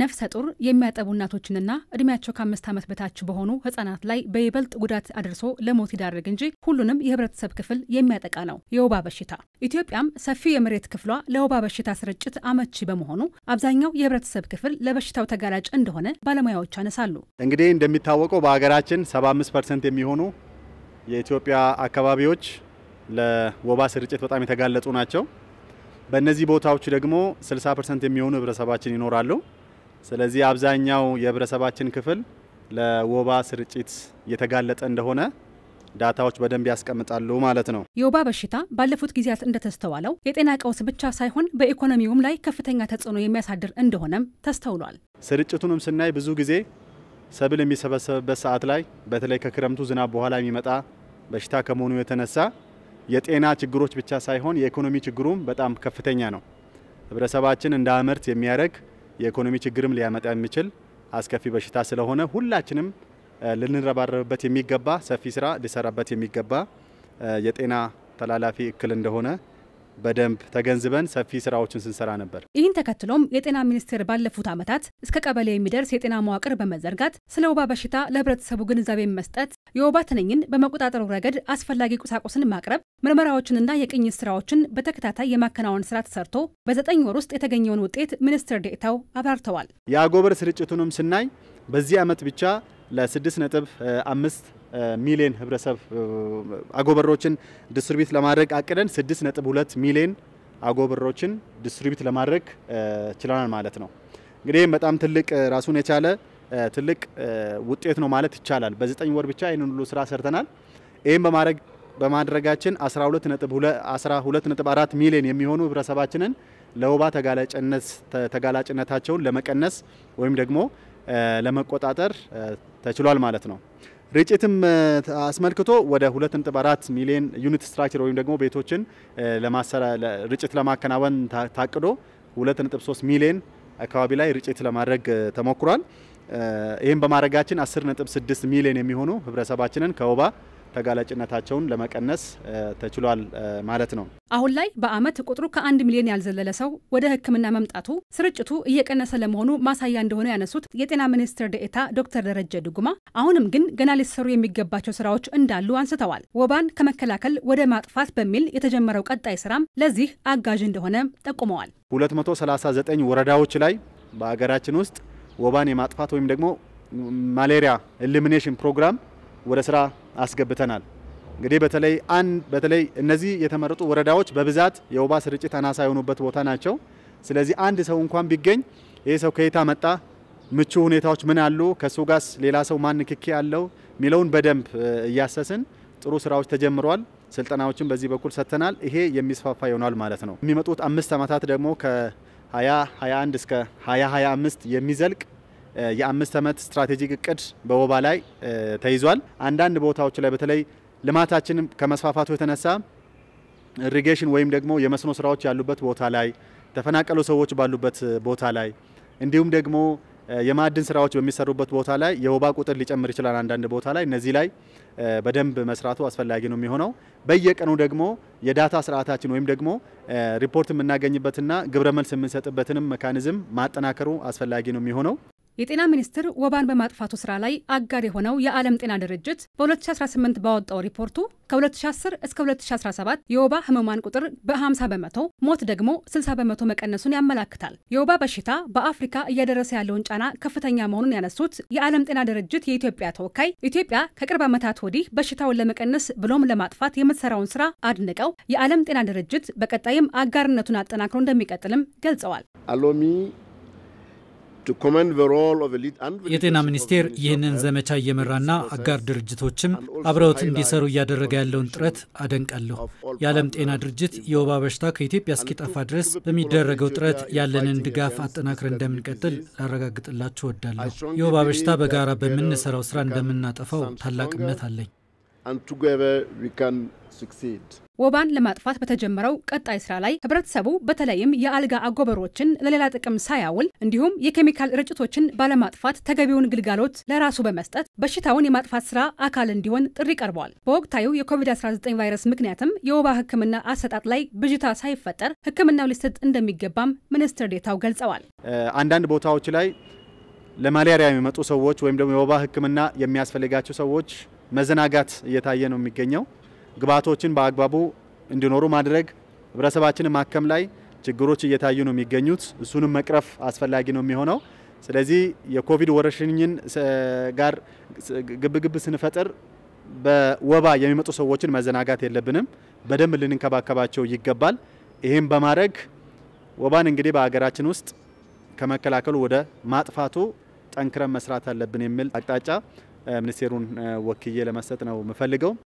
ነፍሰ ጡር የሚያጠቡ እናቶችንና እድሜያቸው ከአምስት ዓመት በታች በሆኑ ህጻናት ላይ በይበልጥ ጉዳት አድርሶ ለሞት ይዳርግ እንጂ ሁሉንም የህብረተሰብ ክፍል የሚያጠቃ ነው የወባ በሽታ። ኢትዮጵያም ሰፊ የመሬት ክፍሏ ለወባ በሽታ ስርጭት አመቺ በመሆኑ አብዛኛው የህብረተሰብ ክፍል ለበሽታው ተጋላጭ እንደሆነ ባለሙያዎች ያነሳሉ። እንግዲህ እንደሚታወቀው በሀገራችን 75 ፐርሰንት የሚሆኑ የኢትዮጵያ አካባቢዎች ለወባ ስርጭት በጣም የተጋለጡ ናቸው። በእነዚህ ቦታዎች ደግሞ 60 ፐርሰንት የሚሆኑ ህብረተሰባችን ይኖራሉ። ስለዚህ አብዛኛው የህብረተሰባችን ክፍል ለወባ ስርጭት እየተጋለጠ እንደሆነ ዳታዎች በደንብ ያስቀምጣሉ ማለት ነው። የወባ በሽታ ባለፉት ጊዜያት እንደተስተዋለው የጤና ቀውስ ብቻ ሳይሆን በኢኮኖሚውም ላይ ከፍተኛ ተጽዕኖ የሚያሳድር እንደሆነም ተስተውሏል። ስርጭቱንም ስናይ ብዙ ጊዜ ሰብል የሚሰበሰብበት ሰዓት ላይ በተለይ ከክረምቱ ዝናብ በኋላ የሚመጣ በሽታ ከመሆኑ የተነሳ የጤና ችግሮች ብቻ ሳይሆን የኢኮኖሚ ችግሩም በጣም ከፍተኛ ነው። ህብረተሰባችን እንዳያመርት የሚያደርግ የኢኮኖሚ ችግርም ሊያመጣ የሚችል አስከፊ በሽታ ስለሆነ ሁላችንም ልንረባረብበት የሚገባ ሰፊ ስራ ሊሰራበት የሚገባ የጤና ተላላፊ እክል እንደሆነ በደንብ ተገንዝበን ሰፊ ስራዎችን ስንሰራ ነበር። ይህን ተከትሎም የጤና ሚኒስቴር ባለፉት ዓመታት እስከ ቀበሌ የሚደርስ የጤና መዋቅር በመዘርጋት ስለ ወባ በሽታ ለህብረተሰቡ ግንዛቤ መስጠት፣ የወባ ትንኝን በመቆጣጠሩ ረገድ አስፈላጊ ቁሳቁስን ማቅረብ፣ ምርመራዎችንና የቅኝት ስራዎችን በተከታታይ የማከናወን ስራ ተሰርቶ በዘጠኝ ወር ውስጥ የተገኘውን ውጤት ሚኒስትር ዴኤታው አብራርተዋል። የአጎበር ስርጭቱንም ስናይ በዚህ ዓመት ብቻ ለ6.5 ሚሊዮን ህብረተሰብ አጎበሮችን ዲስትሪቢዩት ለማድረግ አቅደን 6.2 ሚሊዮን አጎበሮችን ዲስትሪቢዩት ለማድረግ ችለናል ማለት ነው። እንግዲህ በጣም ትልቅ ራሱን የቻለ ትልቅ ውጤት ነው ማለት ይቻላል። በዘጠኝ ወር ብቻ ይህን ሁሉ ስራ ሰርተናል። ይህም በማድረግ በማድረጋችን 12.4 ሚሊዮን የሚሆኑ ህብረተሰባችንን ለወባ ተጋላጭነታቸውን ለመቀነስ ወይም ደግሞ ለመቆጣጠር ተችሏል ማለት ነው። ርጭትም አስመልክቶ ወደ 2.4 ሚሊዮን ዩኒት ስትራክቸር ወይም ደግሞ ቤቶችን ርጭት ለማከናወን ታቅዶ 2.3 ሚሊዮን አካባቢ ላይ ርጭት ለማድረግ ተሞክሯል። ይህም በማድረጋችን 10.6 ሚሊዮን የሚሆኑ ህብረተሰባችንን ከወባ ተጋላጭነታቸውን ለመቀነስ ተችሏል ማለት ነው። አሁን ላይ በዓመት ቁጥሩ ከአንድ ሚሊዮን ያልዘለለ ሰው ወደ ሕክምና መምጣቱ ስርጭቱ እየቀነሰ ለመሆኑ ማሳያ እንደሆነ ያነሱት የጤና ሚኒስትር ደኤታ ዶክተር ደረጀ ድጉማ አሁንም ግን ገና ሊሰሩ የሚገባቸው ስራዎች እንዳሉ አንስተዋል። ወባን ከመከላከል ወደ ማጥፋት በሚል የተጀመረው ቀጣይ ስራም ለዚህ አጋዥ እንደሆነ ጠቁመዋል። 239 ወረዳዎች ላይ በሀገራችን ውስጥ ወባን የማጥፋት ወይም ደግሞ ማሌሪያ ኢሊሚኔሽን ፕሮግራም ወደ ስራ አስገብተናል። እንግዲህ በተለይ አንድ በተለይ እነዚህ የተመረጡ ወረዳዎች በብዛት የወባ ስርጭት አናሳ የሆኑበት ቦታ ናቸው። ስለዚህ አንድ ሰው እንኳን ቢገኝ ይህ ሰው ከየታ መጣ፣ ምቹ ሁኔታዎች ምን አሉ፣ ከእሱ ጋስ ሌላ ሰው ማን ንክኪ አለው የሚለውን በደንብ እያሰስን ጥሩ ስራዎች ተጀምረዋል። ስልጠናዎችን በዚህ በኩል ሰጥተናል። ይሄ የሚስፋፋ ይሆናል ማለት ነው። የሚመጡት አምስት ዓመታት ደግሞ ከ2021 እስከ 2025 የሚዘልቅ የአምስት ዓመት ስትራቴጂክ እቅድ በወባ ላይ ተይዟል። አንዳንድ ቦታዎች ላይ በተለይ ልማታችን ከመስፋፋቱ የተነሳ ኢሪጌሽን ወይም ደግሞ የመስኖ ስራዎች ያሉበት ቦታ ላይ፣ ተፈናቀሉ ሰዎች ባሉበት ቦታ ላይ እንዲሁም ደግሞ የማዕድን ስራዎች በሚሰሩበት ቦታ ላይ የወባ ቁጥር ሊጨምር ይችላል። አንዳንድ ቦታ ላይ እነዚህ ላይ በደንብ መስራቱ አስፈላጊ ነው የሚሆነው። በየቀኑ ደግሞ የዳታ ስርዓታችን ወይም ደግሞ ሪፖርት የምናገኝበትና ግብረ መልስ የምንሰጥበትንም መካኒዝም ማጠናከሩ አስፈላጊ ነው የሚሆነው። የጤና ሚኒስቴር ወባን በማጥፋቱ ስራ ላይ አጋር የሆነው የዓለም ጤና ድርጅት በ2018 ባወጣው ሪፖርቱ ከ2010 እስከ 2017 የወባ ህመማን ቁጥር በ50 በመቶ ሞት ደግሞ 60 በመቶ መቀነሱን ያመላክታል። የወባ በሽታ በአፍሪካ እያደረሰ ያለውን ጫና ከፍተኛ መሆኑን ያነሱት የዓለም ጤና ድርጅት የኢትዮጵያ ተወካይ ኢትዮጵያ ከቅርብ ዓመታት ወዲህ በሽታውን ለመቀነስ ብሎም ለማጥፋት የምትሰራውን ስራ አድንቀው የዓለም ጤና ድርጅት በቀጣይም አጋርነቱን አጠናክሮ እንደሚቀጥልም ገልጸዋል። አሎሚ የጤና ሚኒስቴር ይህንን ዘመቻ እየመራና አጋር ድርጅቶችም አብረውት እንዲሰሩ እያደረገ ያለውን ጥረት አደንቃለሁ። የዓለም ጤና ድርጅት የወባ በሽታ ከኢትዮጵያ እስኪጠፋ ድረስ በሚደረገው ጥረት ያለንን ድጋፍ አጠናክረን እንደምንቀጥል ላረጋግጥላችሁ እወዳለሁ። የወባ በሽታ በጋራ በምንሰራው ስራ እንደምናጠፋው ታላቅነት አለኝ። ወባን ለማጥፋት በተጀመረው ቀጣይ ስራ ላይ ህብረተሰቡ በተለይም የአልጋ አጎበሮችን ለሌላ ጥቅም ሳያውል እንዲሁም የኬሚካል ርጭቶችን ባለማጥፋት ተገቢውን ግልጋሎት ለራሱ በመስጠት በሽታውን የማጥፋት ስራ አካል እንዲሆን ጥሪ ቀርቧል። በወቅታዊ የኮቪድ-19 ቫይረስ ምክንያትም የወባ ህክምና አሰጣጥ ላይ ብዥታ ሳይፈጠር ህክምናው ሊሰጥ እንደሚገባም ሚኒስትር ዴታው ገልጸዋል። አንዳንድ ቦታዎች ላይ ለማሊያሪያ የሚመጡ ሰዎች ወይም ደግሞ የወባ ህክምና የሚያስፈልጋቸው ሰዎች መዘናጋት እየታየ ነው የሚገኘው። ግብዓቶችን በአግባቡ እንዲኖሩ ማድረግ፣ ህብረተሰባችንን ማከም ላይ ችግሮች እየታዩ ነው የሚገኙት። እሱንም መቅረፍ አስፈላጊ ነው የሚሆነው። ስለዚህ የኮቪድ ወረርሽኝን ጋር ግብግብ ስንፈጥር በወባ የሚመጡ ሰዎችን መዘናጋት የለብንም። በደንብ ልንንከባከባቸው ይገባል። ይህም በማድረግ ወባን እንግዲህ በሀገራችን ውስጥ ከመከላከሉ ወደ ማጥፋቱ ጠንክረን መስራት አለብን የሚል አቅጣጫ اه من منسيرون اه وكيه لمستنا ومفلقه